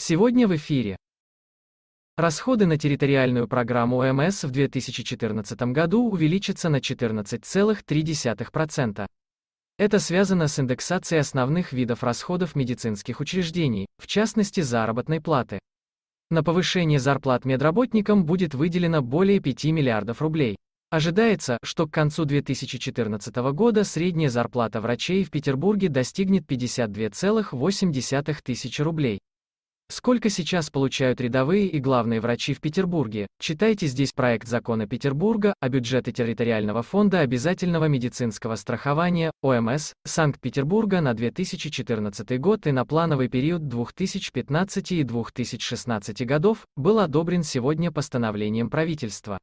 Сегодня в эфире. Расходы на территориальную программу МС в 2014 году увеличатся на 14,3%. Это связано с индексацией основных видов расходов медицинских учреждений, в частности заработной платы. На повышение зарплат медработникам будет выделено более 5 миллиардов рублей. Ожидается, что к концу 2014 года средняя зарплата врачей в Петербурге достигнет 52,8 тысячи рублей. Сколько сейчас получают рядовые и главные врачи в Петербурге? Читайте здесь проект закона Петербурга о бюджете территориального фонда обязательного медицинского страхования ОМС Санкт-Петербурга на 2014 год и на плановый период 2015 и 2016 годов был одобрен сегодня постановлением правительства.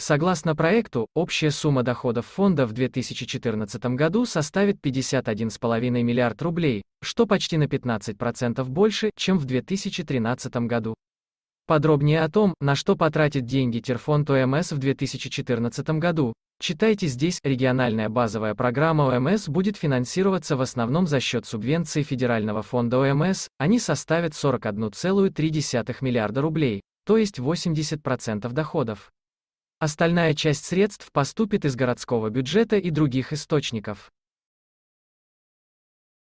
Согласно проекту, общая сумма доходов фонда в 2014 году составит 51,5 миллиард рублей, что почти на 15% больше, чем в 2013 году. Подробнее о том, на что потратит деньги Терфонд ОМС в 2014 году, читайте здесь. Региональная базовая программа ОМС будет финансироваться в основном за счет субвенции Федерального фонда ОМС, они составят 41,3 миллиарда рублей, то есть 80% доходов. Остальная часть средств поступит из городского бюджета и других источников.